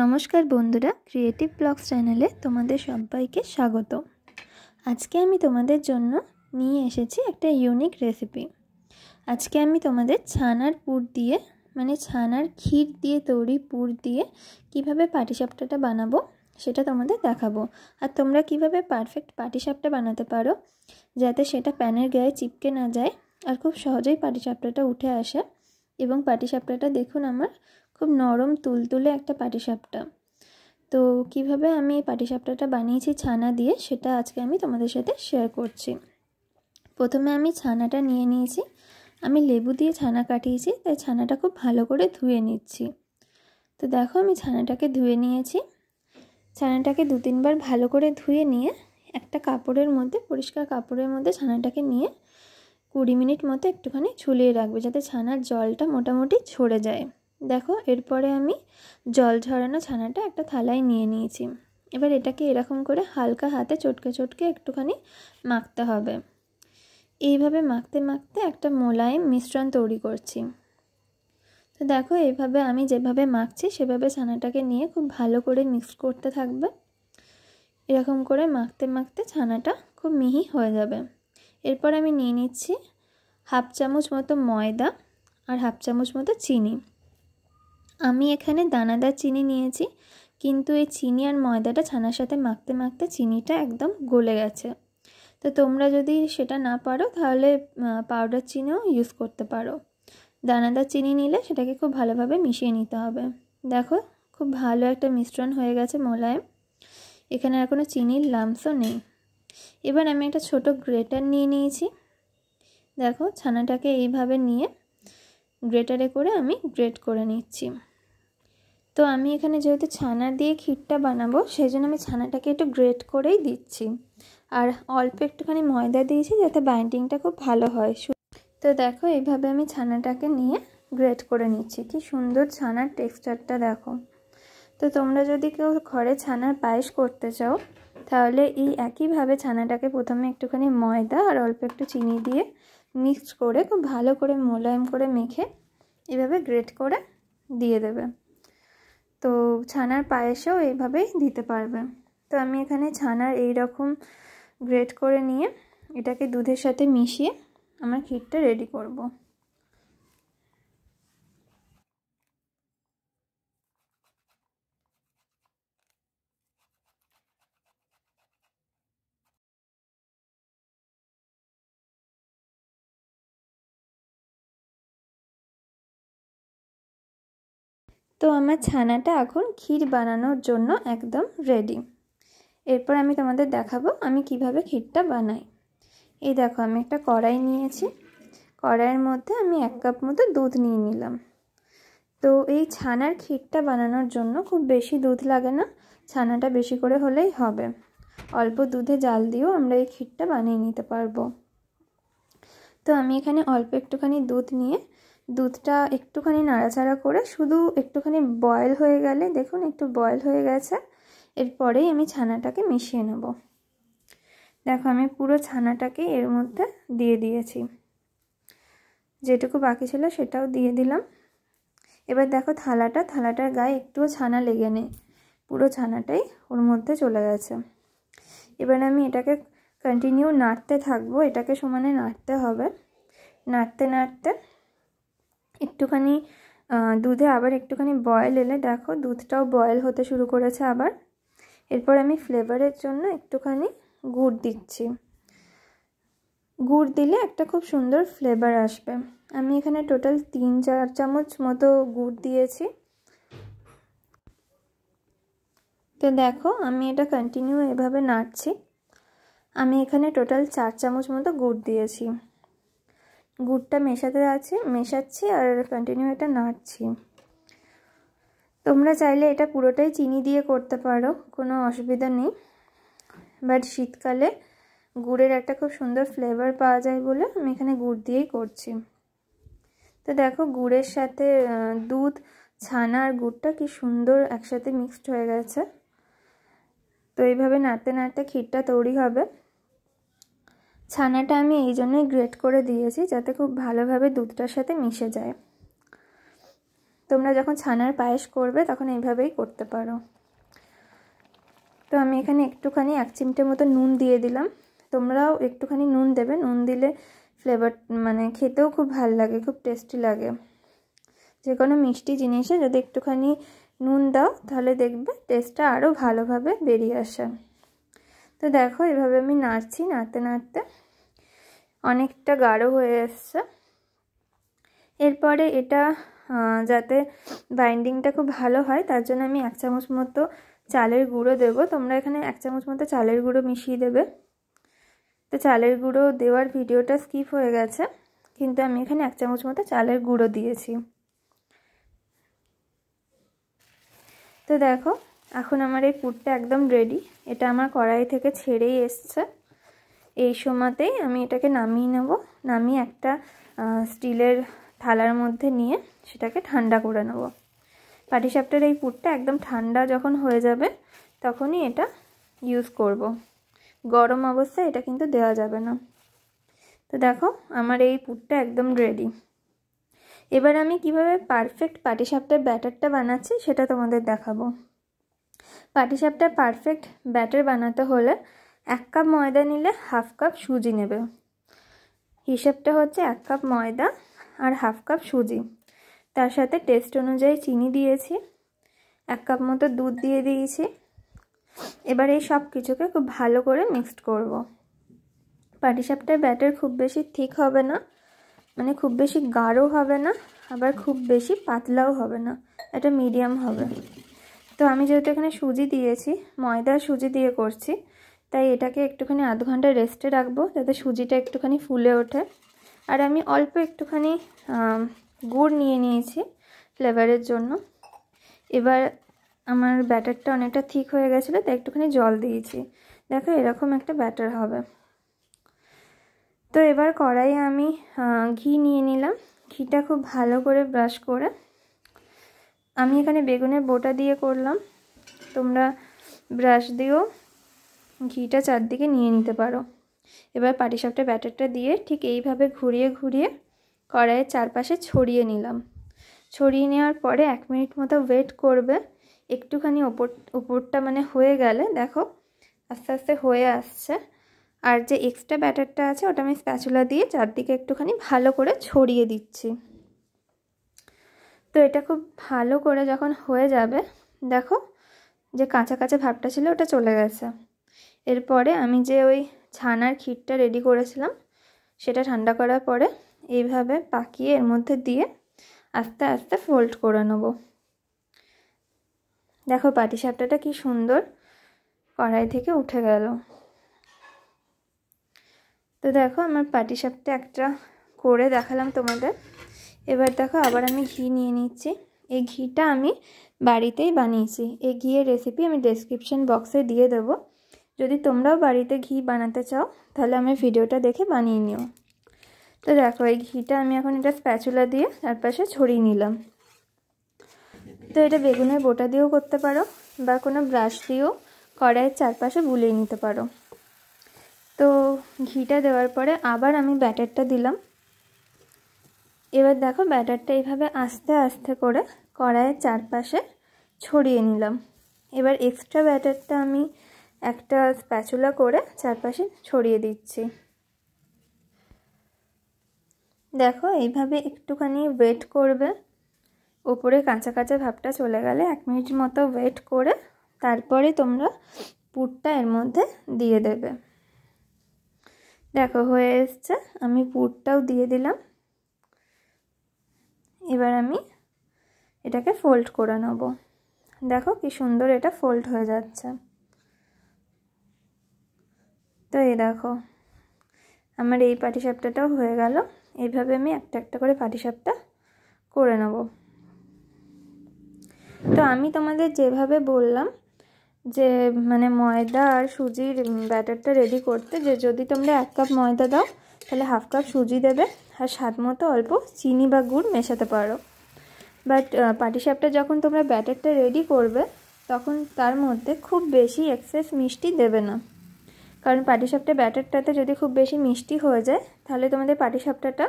নমস্কার বন্ধুরা creative blogs চ্যানেলে তোমাদের সবাইকে স্বাগত আজকে আমি তোমাদের জন্য নিয়ে এসেছি একটা ইউনিক রেসিপি আজকে আমি তোমাদের ছানার পুর দিয়ে মানে ছানার ক্ষীর দিয়ে তৈরি পুর দিয়ে কিভাবে পাটিসাপটাটা বানাবো সেটা তোমাদের দেখাবো আর তোমরা কিভাবে পারফেক্ট পাটিসাপটা বানাতে পারো যাতে সেটা প্যানের গায়ে চিপকে না যায় আর খুব সহজেই পাটিসাপটাটা উঠে আসে এবং পাটিসাপটাটা দেখুন আমার খুব নরম তুলতুলে একটা পাটিসাপটা তো কিভাবে আমি এই পাটিসাপটাটা বানিয়েছি ছানা দিয়ে সেটা আজকে আমি তোমাদের সাথে শেয়ার করছি প্রথমে আমি ছানাটা নিয়ে নিয়েছি আমি লেবু দিয়ে ছানা কাটিয়েছি তাই ছানাটা খুব ভালো করে ধুয়ে নিচ্ছি তো দেখো আমি ছানাটাকে ধুয়ে নিয়েছি ছানাটাকে দু তিনবার ভালো করে ধুয়ে নিয়ে একটা কাপড়ের মধ্যে পরিষ্কার কাপড়ের মধ্যে ছানাটাকে নিয়ে কুড়ি মিনিট মতো একটুখানি ঝুলিয়ে রাখবে যাতে ছানার জলটা মোটামুটি ছড়ে যায় দেখো এরপরে আমি জল ঝরানো ছানাটা একটা থালায় নিয়ে নিয়েছি এবার এটাকে এরকম করে হালকা হাতে চটকে চটকে একটুখানি মাখতে হবে এইভাবে মাখতে মাখতে একটা মোলায়েম মিশ্রণ তৈরি করছি তো দেখো এইভাবে আমি যেভাবে মাখছি সেভাবে ছানাটাকে নিয়ে খুব ভালো করে মিক্স করতে থাকবে এরকম করে মাখতে মাখতে ছানাটা খুব মিহি হয়ে যাবে এরপর আমি নিয়ে নিচ্ছি হাফ চামচ মতো ময়দা আর হাফ চামচ মতো চিনি আমি এখানে দানাদার চিনি নিয়েছি কিন্তু এই চিনি আর ময়দাটা ছানার সাথে মাখতে মাখতে চিনিটা একদম গলে গেছে তো তোমরা যদি সেটা না পারো তাহলে পাউডার চিনিও ইউজ করতে পারো দানাদার চিনি নিলে সেটাকে খুব ভালোভাবে মিশিয়ে নিতে হবে দেখো খুব ভালো একটা মিশ্রণ হয়ে গেছে মোলায়েম এখানে আর কোনো চিনির লামসও নেই এবার আমি একটা ছোট গ্রেটার নিয়ে নিয়েছি দেখো ছানাটাকে এইভাবে নিয়ে গ্রেটারে করে আমি গ্রেট করে নিচ্ছি তো আমি এখানে যেহেতু ছানা দিয়ে ক্ষীরটা বানাবো সেই জন্য আমি ছানাটাকে একটু গ্রেট করেই দিচ্ছি আর অল্প একটুখানি ময়দা দিয়েছি যাতে বাইন্ডিংটা খুব ভালো হয় তো দেখো এইভাবে আমি ছানাটাকে নিয়ে গ্রেট করে নিচ্ছি কি সুন্দর ছানার টেক্সচারটা দেখো তো তোমরা যদি কেউ ঘরে ছানার পায়েস করতে চাও তাহলে এই একইভাবে ছানাটাকে প্রথমে একটুখানি ময়দা আর অল্প একটু চিনি দিয়ে মিক্সড করে খুব ভালো করে মোলায়েম করে মেখে এভাবে গ্রেট করে দিয়ে দেবে তো ছানার পায়েসেও এইভাবেই দিতে পারবে তো আমি এখানে ছানার এই রকম গ্রেট করে নিয়ে এটাকে দুধের সাথে মিশিয়ে আমার ক্ষীরটা রেডি করব। তো আমার ছানাটা এখন ক্ষীর বানানোর জন্য একদম রেডি এরপর আমি তোমাদের দেখাবো আমি কিভাবে ক্ষীরটা বানাই এই দেখো আমি একটা কড়াই নিয়েছি কড়াইয়ের মধ্যে আমি এক কাপ মতো দুধ নিয়ে নিলাম তো এই ছানার ক্ষীরটা বানানোর জন্য খুব বেশি দুধ লাগে না ছানাটা বেশি করে হলেই হবে অল্প দুধে জাল দিয়েও আমরা এই ক্ষীরটা বানিয়ে নিতে পারবো তো আমি এখানে অল্প একটুখানি দুধ নিয়ে দুধটা একটুখানি নাড়াচাড়া করে শুধু একটুখানি বয়েল হয়ে গেলে দেখুন একটু বয়েল হয়ে গেছে এরপরেই আমি ছানাটাকে মিশিয়ে নেব দেখো আমি পুরো ছানাটাকে এর মধ্যে দিয়ে দিয়েছি যেটুকু বাকি ছিল সেটাও দিয়ে দিলাম এবার দেখো থালাটা থালাটার গায়ে একটুও ছানা লেগে নেই পুরো ছানাটাই ওর মধ্যে চলে গেছে এবার আমি এটাকে কন্টিনিউ নাড়তে থাকবো এটাকে সমানে নাড়তে হবে নাড়তে নাড়তে একটুখানি দুধে আবার একটুখানি বয়েল এলে দেখো দুধটাও বয়েল হতে শুরু করেছে আবার এরপর আমি ফ্লেভারের জন্য একটুখানি গুড় দিচ্ছি গুড় দিলে একটা খুব সুন্দর ফ্লেভার আসবে আমি এখানে টোটাল তিন চার চামচ মতো গুড় দিয়েছি তো দেখো আমি এটা কন্টিনিউ এভাবে নাড়ছি আমি এখানে টোটাল চার চামচ মতো গুড় দিয়েছি গুড়টা মেশাতে আছে মেশাচ্ছি আর কন্টিনিউ এটা নাড়ছি তোমরা চাইলে এটা পুরোটাই চিনি দিয়ে করতে পারো কোনো অসুবিধা নেই বাট শীতকালে গুড়ের একটা খুব সুন্দর ফ্লেভার পাওয়া যায় বলে আমি এখানে গুড় দিয়েই করছি তো দেখো গুড়ের সাথে দুধ ছানা আর গুড়টা কি সুন্দর একসাথে মিক্সড হয়ে গেছে তো এইভাবে নাড়তে নাড়তে ক্ষীরটা তৈরি হবে ছানাটা আমি এই জন্যই গ্রেট করে দিয়েছি যাতে খুব ভালোভাবে দুধটার সাথে মিশে যায় তোমরা যখন ছানার পায়েস করবে তখন এইভাবেই করতে পারো তো আমি এখানে একটুখানি এক চিমটে মতো নুন দিয়ে দিলাম তোমরাও একটুখানি নুন দেবে নুন দিলে ফ্লেভার মানে খেতেও খুব ভাল লাগে খুব টেস্টি লাগে যে কোনো মিষ্টি জিনিসে যদি একটুখানি নুন দাও তাহলে দেখবে টেস্টটা আরও ভালোভাবে বেরিয়ে আসে তো দেখো এভাবে আমি নাড়ছি নাড়তে নাড়তে অনেকটা গাঢ় হয়ে এসছে এরপরে এটা যাতে বাইন্ডিংটা খুব ভালো হয় তার জন্য আমি এক চামচ মতো চালের গুঁড়ো দেবো তোমরা এখানে এক চামচ মতো চালের গুঁড়ো মিশিয়ে দেবে তো চালের গুঁড়ো দেওয়ার ভিডিওটা স্কিপ হয়ে গেছে কিন্তু আমি এখানে এক চামচ মতো চালের গুঁড়ো দিয়েছি তো দেখো এখন আমার এই পুটটা একদম রেডি এটা আমার কড়াই থেকে ছেড়েই এসছে এই সময়তেই আমি এটাকে নামিয়ে নেব নামিয়ে একটা স্টিলের থালার মধ্যে নিয়ে সেটাকে ঠান্ডা করে নেব পাটিসাপটার এই পুরটা একদম ঠান্ডা যখন হয়ে যাবে তখনই এটা ইউজ করব। গরম অবস্থায় এটা কিন্তু দেওয়া যাবে না তো দেখো আমার এই পুরটা একদম রেডি এবার আমি কিভাবে পারফেক্ট পাটিসাপটার ব্যাটারটা বানাচ্ছি সেটা তোমাদের দেখাবো পাটিসাপটা পারফেক্ট ব্যাটার বানাতে হলে এক কাপ ময়দা নিলে হাফ কাপ সুজি নেবে হিসেবটা হচ্ছে এক কাপ ময়দা আর হাফ কাপ সুজি তার সাথে টেস্ট অনুযায়ী চিনি দিয়েছি এক কাপ মতো দুধ দিয়ে দিয়েছি এবার এই সব কিছুকে খুব ভালো করে মিক্সড করব। পাটিসাপটার ব্যাটার খুব বেশি ঠিক হবে না মানে খুব বেশি গাঢ় হবে না আবার খুব বেশি পাতলাও হবে না এটা মিডিয়াম হবে তো আমি যেহেতু এখানে সুজি দিয়েছি ময়দা সুজি দিয়ে করছি তাই এটাকে একটুখানি আধ ঘন্টা রেস্টে রাখবো যাতে সুজিটা একটুখানি ফুলে ওঠে আর আমি অল্প একটুখানি গুড় নিয়ে নিয়েছি ফ্লেভারের জন্য এবার আমার ব্যাটারটা অনেকটা ঠিক হয়ে গেছিলো তাই একটুখানি জল দিয়েছি দেখো এরকম একটা ব্যাটার হবে তো এবার কড়াইয়ে আমি ঘি নিয়ে নিলাম ঘিটা খুব ভালো করে ব্রাশ করে আমি এখানে বেগুনের বোটা দিয়ে করলাম তোমরা ব্রাশ দিয়েও ঘিটা চারদিকে নিয়ে নিতে পারো এবার পাটিসাপটা ব্যাটারটা দিয়ে ঠিক এইভাবে ঘুরিয়ে ঘুরিয়ে কড়াইয়ের চারপাশে ছড়িয়ে নিলাম ছড়িয়ে নেওয়ার পরে এক মিনিট মতো ওয়েট করবে একটুখানি ওপর ওপরটা মানে হয়ে গেলে দেখো আস্তে আস্তে হয়ে আসছে আর যে এক্সট্রা ব্যাটারটা আছে ওটা আমি স্প্যাচুলা দিয়ে চারদিকে একটুখানি ভালো করে ছড়িয়ে দিচ্ছি তো এটা খুব ভালো করে যখন হয়ে যাবে দেখো যে কাঁচা কাঁচা ভাবটা ছিল ওটা চলে গেছে এরপরে আমি যে ওই ছানার ক্ষীরটা রেডি করেছিলাম সেটা ঠান্ডা করার পরে এইভাবে পাকিয়ে এর মধ্যে দিয়ে আস্তে আস্তে ফোল্ড করে নেব দেখো পাটিসাপটাটা কি সুন্দর কড়াই থেকে উঠে গেল তো দেখো আমার পাটিসাপটা একটা করে দেখালাম তোমাদের এবার দেখো আবার আমি ঘি নিয়ে নিচ্ছি এই ঘিটা আমি বাড়িতেই বানিয়েছি এই ঘিয়ের রেসিপি আমি ডেসক্রিপশন বক্সে দিয়ে দেবো যদি তোমরাও বাড়িতে ঘি বানাতে চাও তাহলে আমি ভিডিওটা দেখে বানিয়ে নিও তো দেখো এই ঘিটা আমি এখন এটা স্প্যাচুলা দিয়ে চারপাশে ছড়িয়ে নিলাম তো এটা বেগুনের বোটা দিয়েও করতে পারো বা কোনো ব্রাশ দিয়েও কড়াইয়ের চারপাশে বুলিয়ে নিতে পারো তো ঘিটা দেওয়ার পরে আবার আমি ব্যাটারটা দিলাম এবার দেখো ব্যাটারটা এইভাবে আস্তে আস্তে করে কড়াইয়ের চারপাশে ছড়িয়ে নিলাম এবার এক্সট্রা ব্যাটারটা আমি একটা স্প্যাচুলা করে চারপাশে ছড়িয়ে দিচ্ছি দেখো এইভাবে একটুখানি ওয়েট করবে ওপরে কাঁচা কাঁচা ভাবটা চলে গেলে এক মিনিট মতো ওয়েট করে তারপরে তোমরা পুরটা এর মধ্যে দিয়ে দেবে দেখো হয়ে এসছে আমি পুরটাও দিয়ে দিলাম এবার আমি এটাকে ফোল্ড করে নেব দেখো কি সুন্দর এটা ফোল্ড হয়ে যাচ্ছে তো এই দেখো আমার এই পাটিসাপটাটাও হয়ে গেল এইভাবে আমি একটা একটা করে পাটিসাপটা করে নেব তো আমি তোমাদের যেভাবে বললাম যে মানে ময়দা আর সুজির ব্যাটারটা রেডি করতে যে যদি তোমরা এক কাপ ময়দা দাও তাহলে হাফ কাপ সুজি দেবে আর স্বাদ মতো অল্প চিনি বা গুড় মেশাতে পারো বাট পাটিসাপটা যখন তোমরা ব্যাটারটা রেডি করবে তখন তার মধ্যে খুব বেশি এক্সেস মিষ্টি দেবে না কারণ পাটিসাপটা ব্যাটারটাতে যদি খুব বেশি মিষ্টি হয়ে যায় তাহলে তোমাদের পাটিসাপটাটা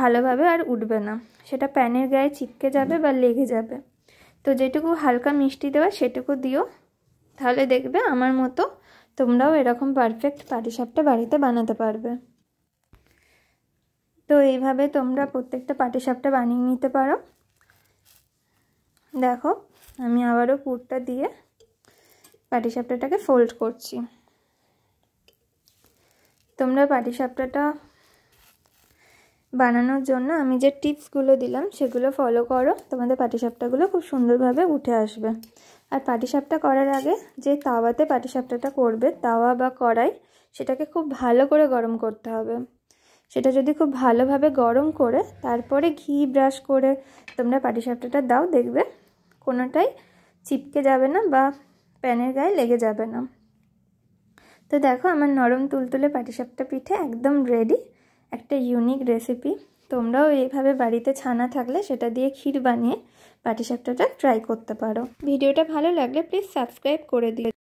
ভালোভাবে আর উঠবে না সেটা প্যানের গায়ে চিপকে যাবে বা লেগে যাবে তো যেটুকু হালকা মিষ্টি দেওয়া সেটুকু দিও তাহলে দেখবে আমার মতো তোমরাও এরকম পারফেক্ট পাটিসাপটা বাড়িতে বানাতে পারবে তো এইভাবে তোমরা প্রত্যেকটা পাটিসাপটা বানিয়ে নিতে পারো দেখো আমি আবারও পুরটা দিয়ে পাটিসাপটাটাকে ফোল্ড করছি তোমরা পাটিসাপটাটা বানানোর জন্য আমি যে টিপসগুলো দিলাম সেগুলো ফলো করো তোমাদের পাটিসাপটাগুলো খুব সুন্দরভাবে উঠে আসবে আর পাটিসাপটা করার আগে যে তাওয়াতে পাটিসাপটাটা করবে তাওয়া বা কড়াই সেটাকে খুব ভালো করে গরম করতে হবে সেটা যদি খুব ভালোভাবে গরম করে তারপরে ঘি ব্রাশ করে তোমরা পাটিসাপটাটা দাও দেখবে কোনোটাই চিপকে যাবে না বা প্যানের গায়ে লেগে যাবে না তো দেখো আমার নরম তুলতুলে পাটিসাপটা পিঠে একদম রেডি একটা ইউনিক রেসিপি তোমরাও এইভাবে বাড়িতে ছানা থাকলে সেটা দিয়ে ক্ষীর বানিয়ে পাটিসাপটাটা ট্রাই করতে পারো ভিডিওটা ভালো লাগলে প্লিজ সাবস্ক্রাইব করে দিও